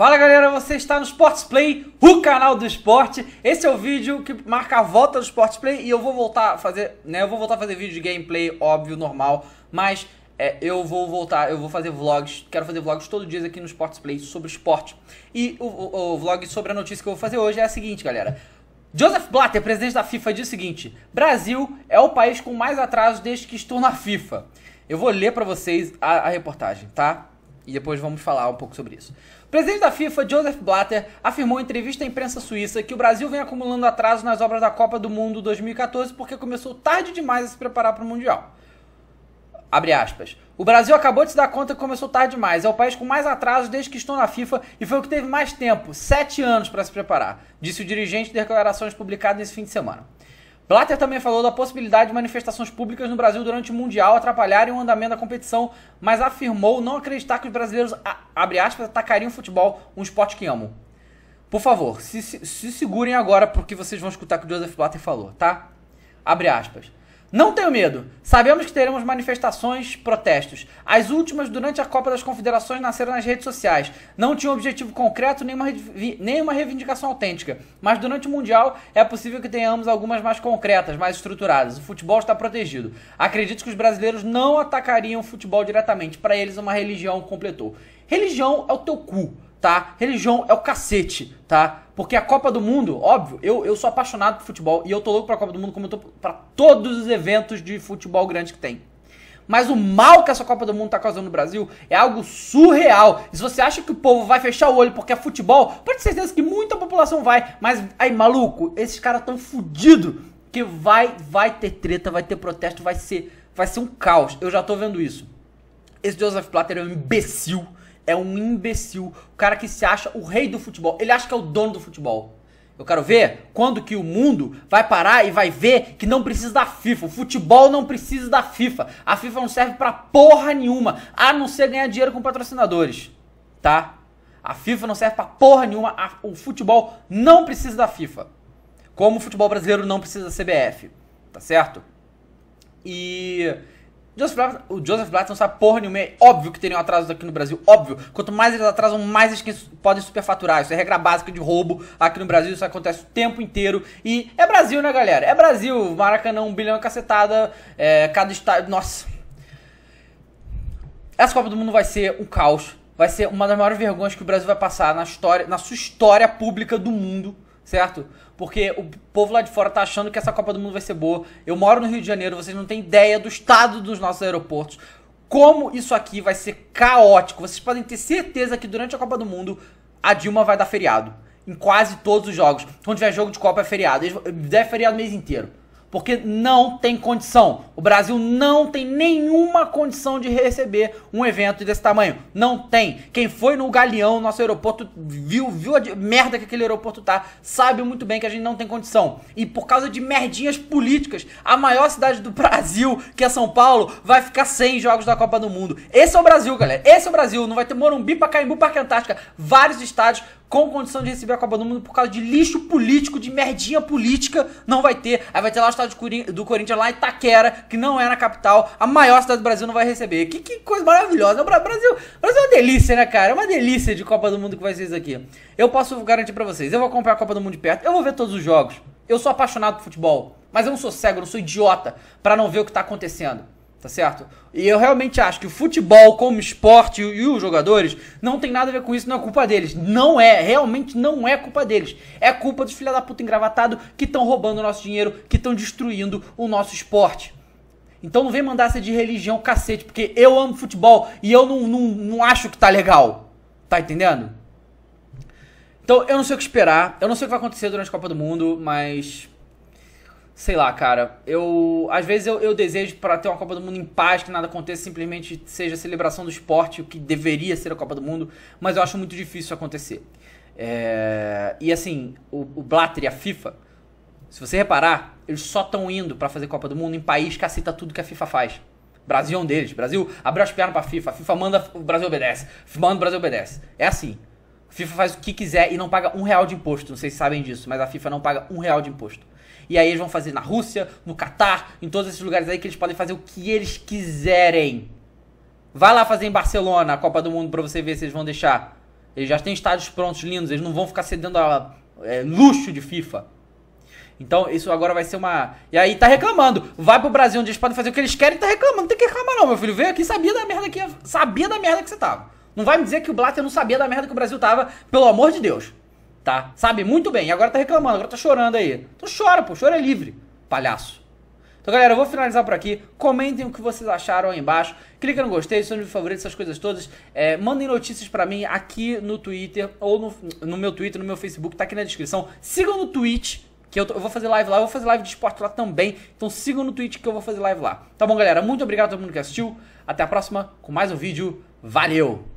Fala galera, você está no Sports Play, o canal do esporte. Esse é o vídeo que marca a volta do Sports Play e eu vou voltar a fazer, né? Eu vou voltar a fazer vídeo de gameplay, óbvio, normal, mas é, eu vou voltar, eu vou fazer vlogs, quero fazer vlogs todos os dias aqui no Sports Play sobre esporte. E o, o, o vlog sobre a notícia que eu vou fazer hoje é a seguinte, galera. Joseph Blatter, presidente da FIFA, diz o seguinte: Brasil é o país com mais atrasos desde que estou na FIFA. Eu vou ler para vocês a, a reportagem, tá? E depois vamos falar um pouco sobre isso. O presidente da FIFA, Joseph Blatter, afirmou em entrevista à imprensa suíça que o Brasil vem acumulando atrasos nas obras da Copa do Mundo 2014 porque começou tarde demais a se preparar para o Mundial. Abre aspas. O Brasil acabou de se dar conta que começou tarde demais. É o país com mais atrasos desde que estou na FIFA e foi o que teve mais tempo, sete anos para se preparar, disse o dirigente em de declarações publicadas nesse fim de semana. Blatter também falou da possibilidade de manifestações públicas no Brasil durante o Mundial atrapalharem o andamento da competição, mas afirmou não acreditar que os brasileiros, abre aspas, atacariam o futebol, um esporte que amo. Por favor, se, se, se segurem agora porque vocês vão escutar o que o Joseph Blatter falou, tá? Abre aspas. Não tenho medo. Sabemos que teremos manifestações, protestos. As últimas durante a Copa das Confederações nasceram nas redes sociais. Não tinham objetivo concreto nem uma, nem uma reivindicação autêntica. Mas durante o Mundial é possível que tenhamos algumas mais concretas, mais estruturadas. O futebol está protegido. Acredito que os brasileiros não atacariam o futebol diretamente. Para eles, uma religião completou. Religião é o teu cu tá? Religião é o cacete, tá? Porque a Copa do Mundo, óbvio, eu, eu sou apaixonado por futebol e eu tô louco pra Copa do Mundo como eu tô pra todos os eventos de futebol grande que tem. Mas o mal que essa Copa do Mundo tá causando no Brasil é algo surreal. E se você acha que o povo vai fechar o olho porque é futebol, pode ter certeza que muita população vai. Mas aí, maluco, esses caras tão fudidos que vai, vai ter treta, vai ter protesto, vai ser, vai ser um caos. Eu já tô vendo isso. Esse Joseph Platter é um imbecil é um imbecil, o cara que se acha o rei do futebol, ele acha que é o dono do futebol. Eu quero ver quando que o mundo vai parar e vai ver que não precisa da FIFA. O futebol não precisa da FIFA. A FIFA não serve para porra nenhuma, a não ser ganhar dinheiro com patrocinadores, tá? A FIFA não serve para porra nenhuma, a, o futebol não precisa da FIFA. Como o futebol brasileiro não precisa da CBF, tá certo? E Joseph Blatt, o Joseph Blatt não sabe porra nenhuma. É óbvio que teriam atrasos aqui no Brasil, óbvio. Quanto mais eles atrasam, mais eles podem superfaturar. Isso é regra básica de roubo aqui no Brasil. Isso acontece o tempo inteiro. E é Brasil, né, galera? É Brasil. Maracanã, um bilhão cacetada. É, cada estado. Nossa. Essa Copa do Mundo vai ser um caos. Vai ser uma das maiores vergonhas que o Brasil vai passar na, história, na sua história pública do mundo certo? Porque o povo lá de fora tá achando que essa Copa do Mundo vai ser boa. Eu moro no Rio de Janeiro, vocês não têm ideia do estado dos nossos aeroportos. Como isso aqui vai ser caótico. Vocês podem ter certeza que durante a Copa do Mundo a Dilma vai dar feriado. Em quase todos os jogos. Onde tiver jogo de Copa é feriado. Deve é feriado o mês inteiro porque não tem condição. O Brasil não tem nenhuma condição de receber um evento desse tamanho. Não tem. Quem foi no Galeão, nosso aeroporto, viu, viu a merda que aquele aeroporto tá, sabe muito bem que a gente não tem condição. E por causa de merdinhas políticas, a maior cidade do Brasil, que é São Paulo, vai ficar sem jogos da Copa do Mundo. Esse é o Brasil, galera. Esse é o Brasil. Não vai ter Morumbi, Pacaembu, Parque Antártica. Vários estádios com condição de receber a Copa do Mundo por causa de lixo político, de merdinha política, não vai ter. Aí vai ter lá o estado do Corinthians, lá em Itaquera, que não é na capital, a maior cidade do Brasil não vai receber. Que, que coisa maravilhosa. O Brasil, Brasil é uma delícia, né, cara? É uma delícia de Copa do Mundo que vai ser isso aqui. Eu posso garantir para vocês, eu vou acompanhar a Copa do Mundo de perto, eu vou ver todos os jogos. Eu sou apaixonado por futebol, mas eu não sou cego, eu não sou idiota para não ver o que tá acontecendo tá certo? E eu realmente acho que o futebol como esporte e os jogadores não tem nada a ver com isso, não é culpa deles. Não é, realmente não é culpa deles. É culpa dos filha da puta engravatado que estão roubando o nosso dinheiro, que estão destruindo o nosso esporte. Então não vem mandar essa de religião cacete, porque eu amo futebol e eu não, não, não acho que tá legal. Tá entendendo? Então eu não sei o que esperar, eu não sei o que vai acontecer durante a Copa do Mundo, mas Sei lá, cara. Eu. Às vezes eu, eu desejo para ter uma Copa do Mundo em paz, que nada aconteça, simplesmente seja a celebração do esporte, o que deveria ser a Copa do Mundo, mas eu acho muito difícil acontecer. É... E assim, o, o Blatter e a FIFA, se você reparar, eles só estão indo para fazer Copa do Mundo em país que aceita tudo que a FIFA faz. Brasil é um deles. Brasil abriu as pernas pra FIFA, a FIFA manda, o Brasil obedece. Manda, o Brasil obedece. É assim. A FIFA faz o que quiser e não paga um real de imposto. Não sei se sabem disso, mas a FIFA não paga um real de imposto. E aí eles vão fazer na Rússia, no Catar, em todos esses lugares aí que eles podem fazer o que eles quiserem. Vai lá fazer em Barcelona a Copa do Mundo para você ver se eles vão deixar. Eles já têm estádios prontos, lindos, eles não vão ficar cedendo a é, luxo de FIFA. Então, isso agora vai ser uma. E aí tá reclamando. Vai pro Brasil onde eles podem fazer o que eles querem, e tá reclamando. Não tem que reclamar, não, meu filho. Veio aqui sabia da merda que sabia da merda que você tava. Não vai me dizer que o Blatter não sabia da merda que o Brasil tava, pelo amor de Deus. Tá? Sabe muito bem. E agora tá reclamando, agora tá chorando aí. Então chora, pô. Chora é livre, palhaço. Então, galera, eu vou finalizar por aqui. Comentem o que vocês acharam aí embaixo. Clica no gostei, seu nível favorito, essas coisas todas. É, mandem notícias para mim aqui no Twitter ou no, no, meu Twitter, no meu Facebook, tá aqui na descrição. Sigam no Twitch, que eu, tô, eu, vou fazer live lá. Eu vou fazer live de esporte lá também. Então sigam no Twitch que eu vou fazer live lá. Tá bom, galera? Muito obrigado a todo mundo que assistiu. Até a próxima com mais um vídeo. Valeu!